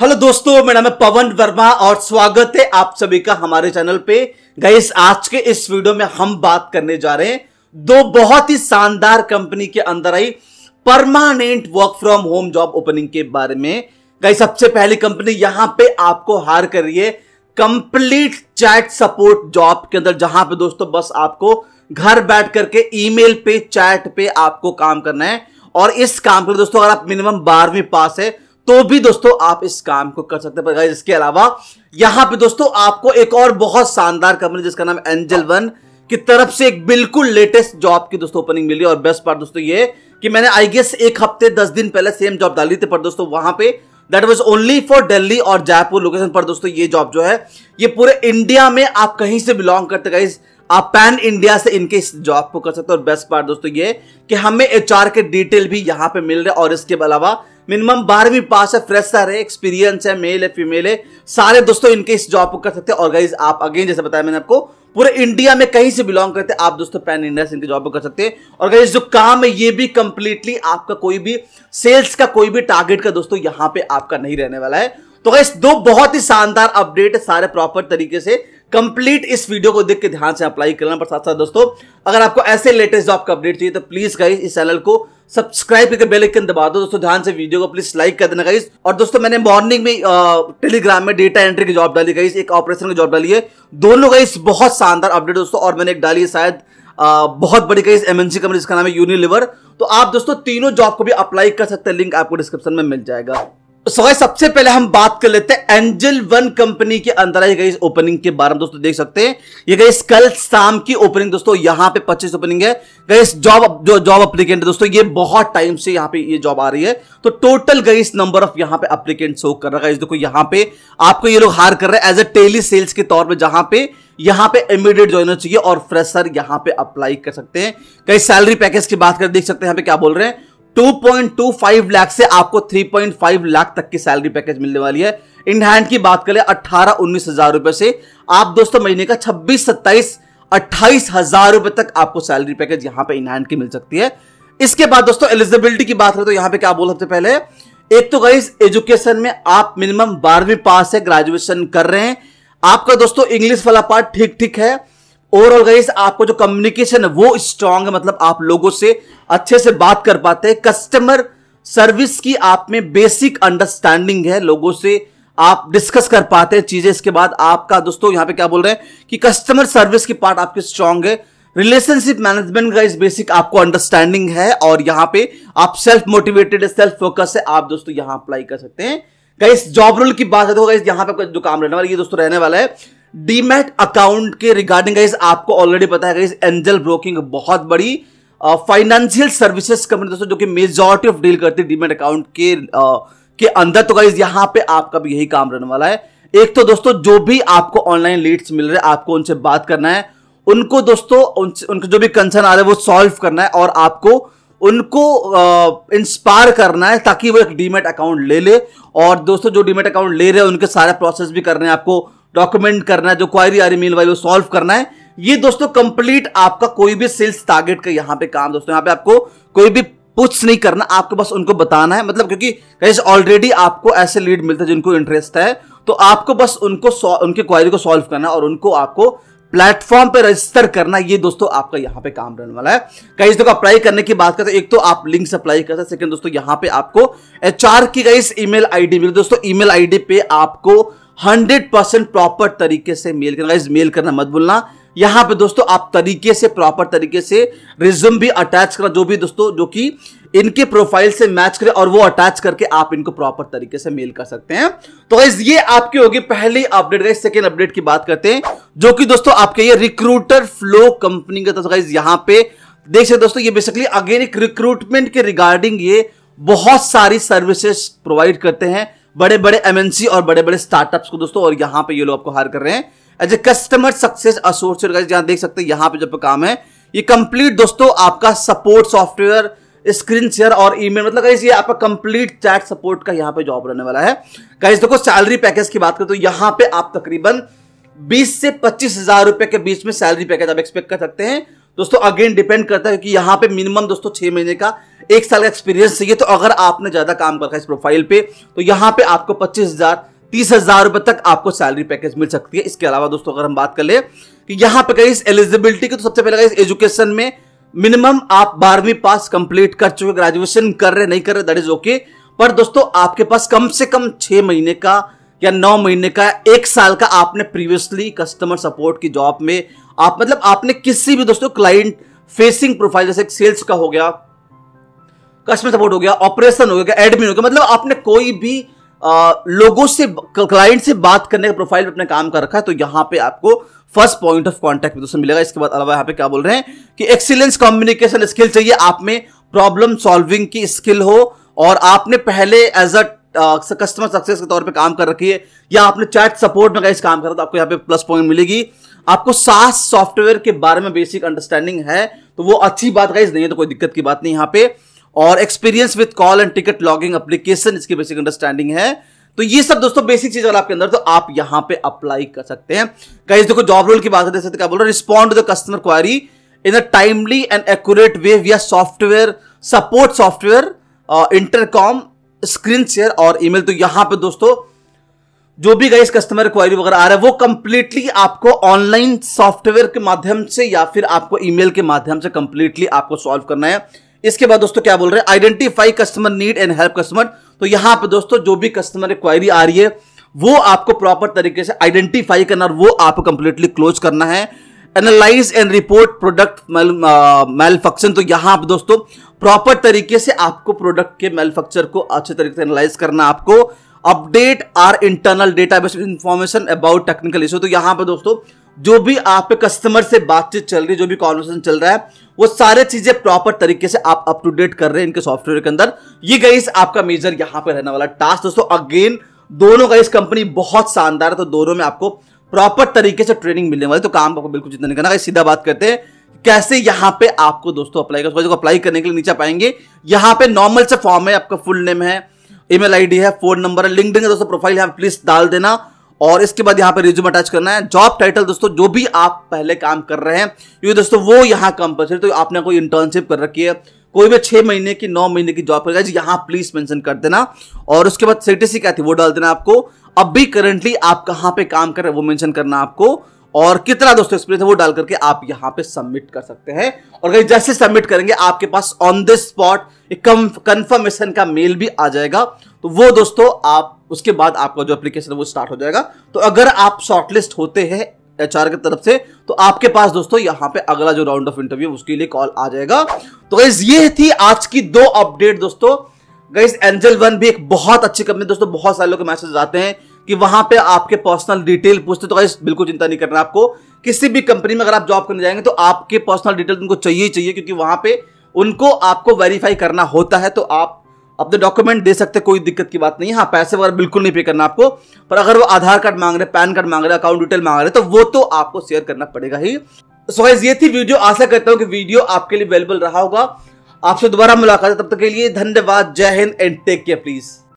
hello दोस्तों मेरा नाम है पवन वर्मा और स्वागत है आप सभी का हमारे चैनल पे गई आज के इस वीडियो में हम बात करने जा रहे हैं दो बहुत ही शानदार कंपनी के अंदर आई permanent work from home job opening के बारे में गई सबसे पहली कंपनी यहां पे आपको हार कर रही है कंप्लीट चैट सपोर्ट जॉब के अंदर जहां पे दोस्तों बस आपको घर बैठ करके ईमेल पे चैट पे आपको काम करना है और इस काम के दोस्तों अगर आप मिनिमम बारहवीं पास है तो भी दोस्तों आप इस काम को कर सकते हैं इसके अलावा यहां पे दोस्तों आपको एक और बहुत शानदार कंपनी जिसका नाम एंजल वन की तरफ से एक बिल्कुल लेटेस्ट जॉब की दोस्तों ओपनिंग मिली और बेस्ट पार्ट दोस्तों ये कि मैंने आई गेस एक हफ्ते दस दिन पहले सेम जॉब डाली थी पर दोस्तों वहां पे that was only for Delhi और जयपुर लोकेशन पर दोस्तों ये जॉब जो है ये पूरे इंडिया में आप कहीं से बिलोंग करते गाइज आप पैन इंडिया से इनके इस जॉब को कर सकते हो और बेस्ट पार्ट दोस्तों ये कि हमें एचआर के डिटेल भी यहाँ पे मिल रहे और इसके अलावा मिनिमम बारहवीं पास है फ्रेशर है एक्सपीरियंस है मेल है फीमेल है सारे दोस्तों इनके इस जॉब को कर सकते हैं और गाइज आप अगेन जैसे बताया मैंने आपको पूरे इंडिया में कहीं से बिलोंग करते हैं आप दोस्तों पैन इंडिया से इनके जॉब कर सकते हैं और गाइज जो काम है ये भी कंप्लीटली आपका कोई भी सेल्स का कोई भी टारगेट का दोस्तों यहाँ पे आपका नहीं रहने वाला है तो गाइज दो बहुत ही शानदार अपडेट सारे प्रॉपर तरीके से कंप्लीट इस वीडियो को देख के ध्यान से अप्लाई करना पर साथ साथ दोस्तों अगर आपको ऐसे लेटेस्ट जॉब का अपडेट चाहिए तो प्लीज गाइज इस चैनल को सब्सक्राइब करके बेल आइकन दबा दो दोस्तों ध्यान से वीडियो को प्लीज लाइक कर देना गाइस और दोस्तों मैंने मॉर्निंग में टेलीग्राम में डेटा एंट्री की जॉब डाली गाइस एक ऑपरेशन की जॉब डाली है दोनों गाइस बहुत शानदार अपडेट दोस्तों और मैंने एक डाली है शायद बहुत बड़ी गाइस एमएनसी कंपनी जिसका नाम है यूनिलीवर तो आप दोस्तों तीनों जॉब को भी अप्लाई कर सकते हैं लिंक आपको डिस्क्रिप्शन में मिल जाएगा सो so सबसे पहले हम बात कर लेते हैं एंजल वन कंपनी के अंदर है गई ओपनिंग के बारे में दोस्तों देख सकते हैं ये गई कल शाम की ओपनिंग दोस्तों यहां पे 25 ओपनिंग है गई जॉब जो जॉब अप्लीकेंट दोस्तों ये बहुत टाइम से यहां पे ये जॉब आ रही है तो टोटल गई नंबर ऑफ यहां पे अप्लीकेंट शो कर रहा है देखो यहां पे आपको ये लोग हार कर रहे हैं एज ए टेली सेल्स के तौर पर जहां पे यहाँ पे इमीडिएट ज्वाइन चाहिए और फ्रेशर यहाँ पे अप्लाई कर सकते हैं कई सैलरी पैकेज की बात कर देख सकते हैं यहाँ पे क्या बोल रहे हैं 2.25 लाख से आपको 3.5 लाख तक की सैलरी पैकेज मिलने वाली है इन हैंड की बात करें अट्ठारह उन्नीस हजार रुपए से आप दोस्तों महीने का छब्बीस सत्ताईस अट्ठाईस हजार रुपए तक आपको सैलरी पैकेज यहां पे इन हैंड की मिल सकती है इसके बाद दोस्तों एलिजिबिलिटी की बात करें तो यहां पे क्या बोल सकते पहले एक तो गाइस एजुकेशन में आप मिनिमम बारहवीं पास है ग्रेजुएशन कर रहे हैं आपका दोस्तों इंग्लिश वाला पार्ट ठीक ठीक है ओवरऑल गाइस आपको जो कम्युनिकेशन है वो स्ट्रांग है मतलब आप लोगों से अच्छे से बात कर पाते हैं कस्टमर सर्विस की आप में बेसिक अंडरस्टैंडिंग है लोगों से आप डिस्कस कर पाते हैं चीजें इसके बाद आपका दोस्तों यहां पे क्या बोल रहे हैं कि कस्टमर सर्विस की पार्ट आपकी स्ट्रांग है रिलेशनशिप मैनेजमेंट का इस बेसिक आपको अंडरस्टैंडिंग है और यहाँ पे आप सेल्फ मोटिवेटेड है सेल्फ फोकस है आप दोस्तों यहाँ अप्लाई कर सकते हैं गाइस जॉब रोल की बात है तो गाइस यहाँ पे जो काम रहने वाला है ये दोस्तों रहने वाला है डीमेट अकाउंट के रिगार्डिंग गाइस आपको ऑलरेडी पता है गाइस एंजल ब्रोकिंग बहुत बड़ी फाइनेंशियल सर्विसेज कंपनी दोस्तों जो कि मेजोरिटी ऑफ डील करती है डीमेट अकाउंट के के अंदर तो गाइज यहां पे आपका भी यही काम रहने वाला है एक तो दोस्तों जो भी आपको ऑनलाइन लीड्स मिल रहे हैं आपको उनसे बात करना है उनको दोस्तों उनसे उनके जो भी कंसर्न आ रहे हैं वो सॉल्व करना है और आपको उनको इंस्पायर करना है ताकि वो एक डीमेट अकाउंट ले ले और दोस्तों जो डीमेट अकाउंट ले रहे हैं उनके सारे प्रोसेस भी करने हैं आपको डॉक्यूमेंट करना है जो क्वायरी आ रही मील वाली वो सॉल्व करना है ये दोस्तों कंप्लीट आपका कोई भी सेल्स टारगेट का यहाँ पे काम दोस्तों यहाँ पे आपको कोई भी पूछ नहीं करना आपको बस उनको बताना है मतलब क्योंकि ऑलरेडी आपको ऐसे लीड मिलते हैं जिनको इंटरेस्ट है तो आपको बस उनको उनके क्वारी को सॉल्व करना और उनको आपको प्लेटफॉर्म पे रजिस्टर करना ये दोस्तों आपका यहाँ पे काम रहने वाला है कई देखो अप्लाई करने की बात करते हैं एक तो आप लिंक से अप्लाई कर सकते हैं सेकंड दोस्तों यहाँ पे आपको एच की गई ईमेल आईडी मिली दोस्तों ईमेल आईडी पे आपको 100% प्रॉपर तरीके से मेल करना मेल करना मत बोलना यहाँ पे दोस्तों आप तरीके से प्रॉपर तरीके से रिज्यूम भी अटैच करा जो भी दोस्तों जो कि इनके प्रोफाइल से मैच करें और वो अटैच करके आप इनको प्रॉपर तरीके से मेल कर सकते हैं तो गाइज ये आपकी होगी पहली अपडेट गाइज सेकेंड अपडेट की बात करते हैं जो कि दोस्तों आपके ये रिक्रूटर फ्लो कंपनी का तो गाइज यहाँ पे देख सकते दोस्तों ये बेसिकली अगेन एक रिक्रूटमेंट के रिगार्डिंग ये बहुत सारी सर्विसेज प्रोवाइड करते हैं बड़े बड़े एमएनसी और बड़े बड़े स्टार्टअप्स को दोस्तों और यहाँ पे ये लोग आपको हायर कर रहे हैं as a customer success associate का जहां देख सकते हैं यहाँ पे जब काम है ये कंप्लीट दोस्तों आपका सपोर्ट सॉफ्टवेयर स्क्रीन शेयर और ईमेल मतलब गाइज ये आपका कंप्लीट चैट सपोर्ट का यहाँ पे जॉब रहने वाला है गाइज देखो सैलरी पैकेज की बात करें तो यहाँ पे आप तकरीबन 20 से पच्चीस हजार रुपए के बीच में सैलरी पैकेज आप एक्सपेक्ट कर सकते हैं दोस्तों अगेन डिपेंड करता है कि यहाँ पे मिनिमम दोस्तों छह महीने का एक साल का एक्सपीरियंस चाहिए तो अगर आपने ज्यादा काम रखा इस प्रोफाइल पे तो यहाँ पे आपको पच्चीस हजार तीस हजार रुपए तक आपको सैलरी पैकेज मिल सकती है इसके अलावा दोस्तों अगर हम बात कर ले कि यहां पर इस एलिजिबिलिटी की तो सबसे पहले इस एजुकेशन में मिनिमम आप बारहवीं पास कंप्लीट कर चुके ग्रेजुएशन कर रहे नहीं कर रहे दैट इज ओके पर दोस्तों आपके पास कम से कम छह महीने का या नौ महीने का एक साल का आपने प्रीवियसली कस्टमर सपोर्ट की जॉब में आप मतलब आपने किसी भी दोस्तों क्लाइंट फेसिंग प्रोफाइल जैसे सेल्स का हो गया कस्टमर सपोर्ट हो गया ऑपरेशन हो गया एडमिन हो गया मतलब आपने कोई भी आ, लोगों से क्लाइंट से बात करने का प्रोफाइल पे अपने काम कर रखा है तो यहाँ पे आपको फर्स्ट पॉइंट ऑफ कॉन्टैक्ट में मिलेगा इसके बाद अलावा यहाँ पे क्या बोल रहे हैं कि एक्सीलेंस कम्युनिकेशन स्किल चाहिए आप में प्रॉब्लम सॉल्विंग की स्किल हो और आपने पहले एज अ कस्टमर सक्सेस के तौर पे काम कर रखी है या आपने चैट सपोर्ट में कैसे काम करा तो आपको यहाँ पे प्लस पॉइंट मिलेगी आपको सास सॉफ्टवेयर के बारे में बेसिक अंडरस्टैंडिंग है तो वो अच्छी बात गाइज नहीं है तो कोई दिक्कत की बात नहीं यहाँ पे और experience with call and ticket logging application इसकी बेसिक अंडरस्टैंडिंग है तो ये सब दोस्तों बेसिक चीज वाला आपके अंदर तो आप यहां पे अप्लाई कर सकते हैं कहीं देखो जॉब रोल की बात करते सकते क्या बोल रहे respond to the customer query in a timely and accurate way we are software support software Intercom screen share और ईमेल तो यहां पे दोस्तों जो भी गई कस्टमर क्वारी वगैरह आ रहा है वो कंप्लीटली आपको ऑनलाइन सॉफ्टवेयर के माध्यम से या फिर आपको ईमेल के माध्यम से कंप्लीटली आपको सॉल्व करना है इसके बाद दोस्तों क्या बोल रहे हैं identify customer need and help customer तो यहां पर दोस्तों जो भी कस्टमर इक्वायरी आ रही है वो आपको प्रॉपर तरीके से आइडेंटिफाई करना और वो आपको कंप्लीटली क्लोज करना है analyse and report product function तो यहाँ पे दोस्तों प्रॉपर तरीके से आपको प्रोडक्ट के मैलफक्चर को अच्छे तरीके से एनालाइज करना आपको update our internal database information about technical issue तो यहाँ पे दोस्तों जो भी आप कस्टमर से बातचीत चल रही है जो भी कॉन्वर्सेशन चल रहा है वो सारे चीजें प्रॉपर तरीके से आप अप टू डेट कर रहे हैं इनके सॉफ्टवेयर के अंदर ये गई आपका मेजर यहां पर रहने वाला टास्क दोस्तों अगेन दोनों का इस कंपनी बहुत शानदार है तो दोनों में आपको प्रॉपर तरीके से ट्रेनिंग मिलने वाली तो काम आपको बिल्कुल जितना नहीं करना सीधा बात करते हैं कैसे यहां पे आपको दोस्तों अप्लाई कर तो अप्लाई करने के लिए नीचे पाएंगे यहाँ पे नॉर्मल से फॉर्म है आपका फुल नेम है ईमेल आईडी है फोन नंबर है लिंक है दोस्तों प्रोफाइल यहाँ प्लीज डाल देना और इसके बाद यहाँ पे रिज्यूम अटैच करना है जॉब टाइटल दोस्तों जो भी आप पहले काम कर रहे हैं क्योंकि दोस्तों वो यहाँ कंपल्सरी तो आपने कोई इंटर्नशिप कर रखी है कोई भी छह महीने की नौ महीने की जॉब करेगा यहाँ प्लीज मेंशन कर देना और उसके बाद सीटीसी क्या थी वो डाल देना आपको अब भी करंटली आप कहाँ पे काम कर रहे हैं वो मेंशन करना आपको और कितना दोस्तों एक्सपीरियंस है वो डाल करके आप यहाँ पे सबमिट कर सकते हैं और कहीं जैसे सबमिट करेंगे आपके पास ऑन द स्पॉट एक कंफर्मेशन का मेल भी आ जाएगा तो वो दोस्तों आप उसके बाद आपका जो एप्लीकेशन है वो स्टार्ट हो जाएगा तो अगर आप शॉर्टलिस्ट होते हैं एच की तरफ से तो आपके पास दोस्तों यहाँ पे अगला जो राउंड ऑफ इंटरव्यू उसके लिए कॉल आ जाएगा तो गैस ये थी आज की दो अपडेट दोस्तों गैस एंजल वन भी एक बहुत अच्छी कंपनी दोस्तों बहुत सारे लोग मैसेज आते हैं कि वहां पे आपके पर्सनल डिटेल पूछते तो गाइस बिल्कुल चिंता नहीं करना आपको किसी भी कंपनी में अगर आप जॉब करने जाएंगे तो आपके पर्सनल डिटेल तो उनको चाहिए ही चाहिए क्योंकि वहां पे उनको आपको वेरीफाई करना होता है तो आप अपने डॉक्यूमेंट तो दे सकते कोई दिक्कत की बात नहीं हाँ पैसे वगैरह बिल्कुल नहीं पे करना आपको पर अगर वो आधार कार्ड मांग रहे पैन कार्ड मांग रहे अकाउंट डिटेल मांग रहे तो वो तो आपको शेयर करना पड़ेगा ही सो गाइस ये थी वीडियो आशा करता हूँ कि वीडियो आपके लिए अवेलेबल रहा होगा आपसे दोबारा मुलाकात है तब तक के लिए धन्यवाद जय हिंद एंड टेक केयर प्लीज़